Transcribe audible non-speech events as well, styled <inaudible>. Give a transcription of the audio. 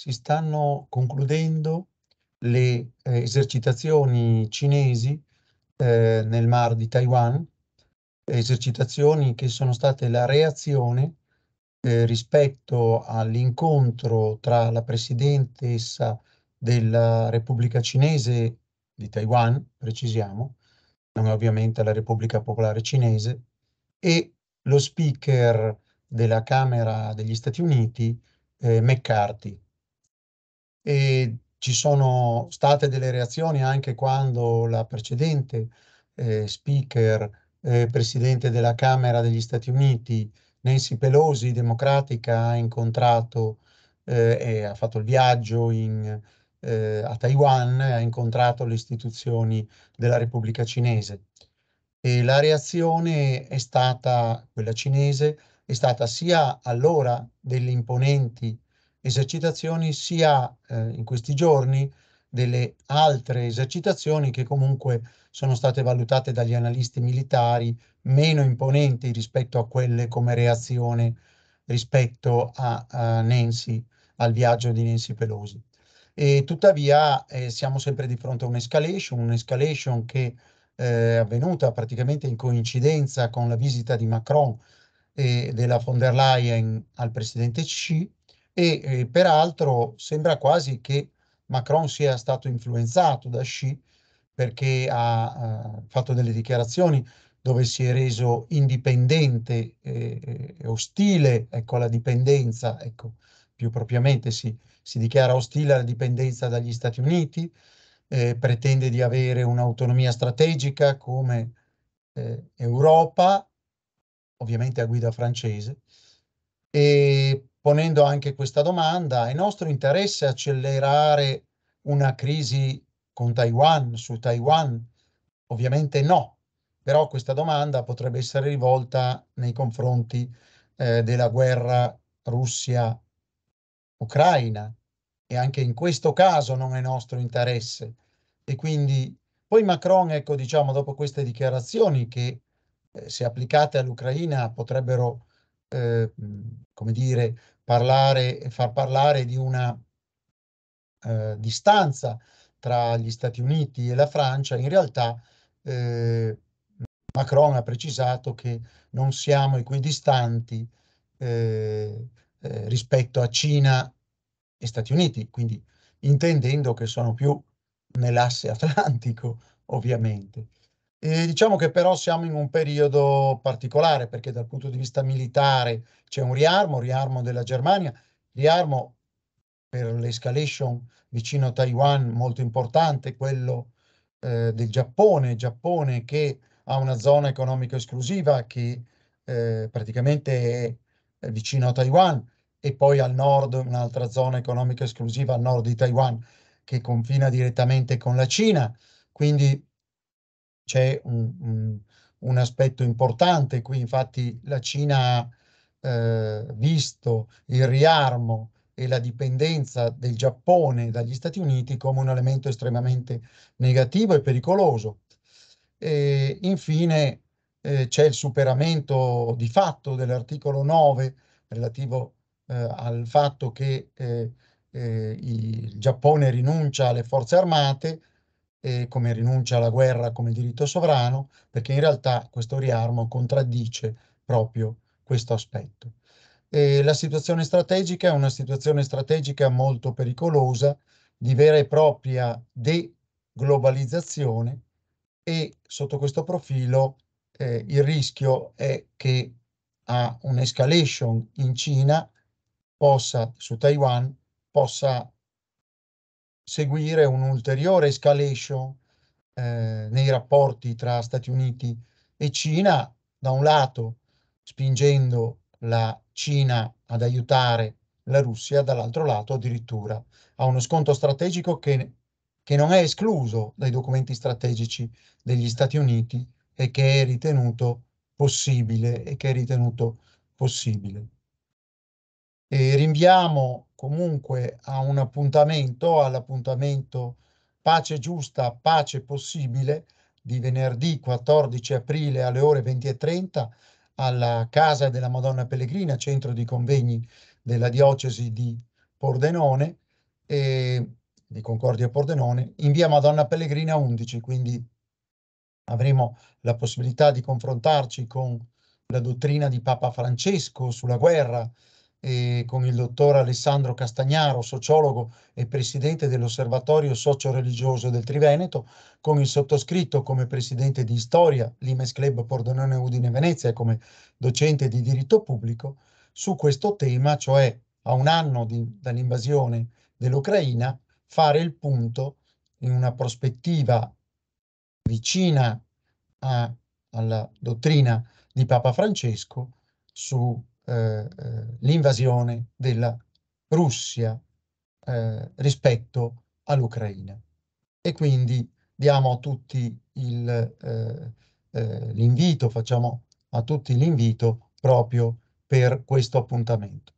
si stanno concludendo le eh, esercitazioni cinesi eh, nel Mar di Taiwan, esercitazioni che sono state la reazione eh, rispetto all'incontro tra la presidentessa della Repubblica Cinese di Taiwan, precisiamo, non ovviamente la Repubblica Popolare Cinese, e lo speaker della Camera degli Stati Uniti, eh, McCarthy e ci sono state delle reazioni anche quando la precedente eh, speaker, eh, presidente della Camera degli Stati Uniti, Nancy Pelosi, democratica, ha incontrato eh, e ha fatto il viaggio in, eh, a Taiwan ha incontrato le istituzioni della Repubblica Cinese. E la reazione è stata, quella cinese, è stata sia allora delle imponenti esercitazioni, sia eh, in questi giorni delle altre esercitazioni che comunque sono state valutate dagli analisti militari meno imponenti rispetto a quelle come reazione rispetto a, a Nancy, al viaggio di Nancy Pelosi. E tuttavia eh, siamo sempre di fronte a un'escalation, un'escalation che eh, è avvenuta praticamente in coincidenza con la visita di Macron e della von der Leyen al presidente Xi, e eh, peraltro sembra quasi che Macron sia stato influenzato da Xi perché ha eh, fatto delle dichiarazioni dove si è reso indipendente e, eh, e eh, ostile ecco, alla dipendenza, ecco, più propriamente si, si, dichiara ostile alla dipendenza dagli Stati Uniti, eh, pretende di avere un'autonomia strategica come eh, Europa, ovviamente a guida francese, e ponendo anche questa domanda, è nostro interesse accelerare una crisi con Taiwan, su Taiwan? Ovviamente no, però questa domanda potrebbe essere rivolta nei confronti eh, della guerra Russia-Ucraina e anche in questo caso non è nostro interesse. E quindi poi Macron, ecco, diciamo, dopo queste dichiarazioni che eh, se applicate all'Ucraina potrebbero eh, come dire, parlare, e far parlare di una eh, distanza tra gli Stati Uniti e la Francia, in realtà eh, Macron ha precisato che non siamo equidistanti eh, eh, rispetto a Cina e Stati Uniti, quindi intendendo che sono più nell'asse <laughs> atlantico, ovviamente. E diciamo che però siamo in un periodo particolare perché dal punto di vista militare c'è un riarmo, riarmo della Germania, riarmo per l'escalation vicino a Taiwan molto importante, quello eh, del Giappone, Giappone che ha una zona economica esclusiva che eh, praticamente è vicino a Taiwan e poi al nord un'altra zona economica esclusiva al nord di Taiwan che confina direttamente con la Cina, quindi c'è un, un, un, aspetto importante qui, infatti la Cina ha eh, visto il riarmo e la dipendenza del Giappone dagli Stati Uniti come un elemento estremamente negativo e pericoloso. E infine eh, c'è il superamento di fatto dell'articolo 9 relativo eh, al fatto che eh, eh, il Giappone rinuncia alle forze armate, eh, come rinuncia alla guerra come diritto sovrano, perché in realtà questo riarmo contraddice proprio questo aspetto. Eh, la situazione strategica è una situazione strategica molto pericolosa di vera e propria deglobalizzazione e sotto questo profilo eh, il rischio è che a un'escalation in Cina possa, su Taiwan possa seguire un'ulteriore escalation eh, nei rapporti tra Stati Uniti e Cina, da un lato spingendo la Cina ad aiutare la Russia, dall'altro lato addirittura a uno sconto strategico che, che non è escluso dai documenti strategici degli Stati Uniti e che è ritenuto possibile e che è ritenuto possibile. E rinviamo comunque a un appuntamento, all'appuntamento Pace Giusta, Pace Possibile di venerdì 14 aprile alle ore 20.30 alla Casa della Madonna Pellegrina, centro di convegni della diocesi di Pordenone e di Concordia Pordenone, in via Madonna Pellegrina 11, quindi avremo la possibilità di confrontarci con la dottrina di Papa Francesco sulla guerra, eh, con il dottor Alessandro Castagnaro, sociologo e presidente dell'Osservatorio Socio-Religioso del Triveneto, con il sottoscritto come presidente di Storia, Limes Club Pordenone Udine Venezia e come docente di diritto pubblico, su questo tema, cioè a un anno di, dall'invasione dell'Ucraina, fare il punto in una prospettiva vicina a, alla dottrina di Papa Francesco su eh, eh, l'invasione della Russia eh, rispetto all'Ucraina. E quindi diamo a tutti il, eh, eh, l'invito, facciamo a tutti l'invito proprio per questo appuntamento.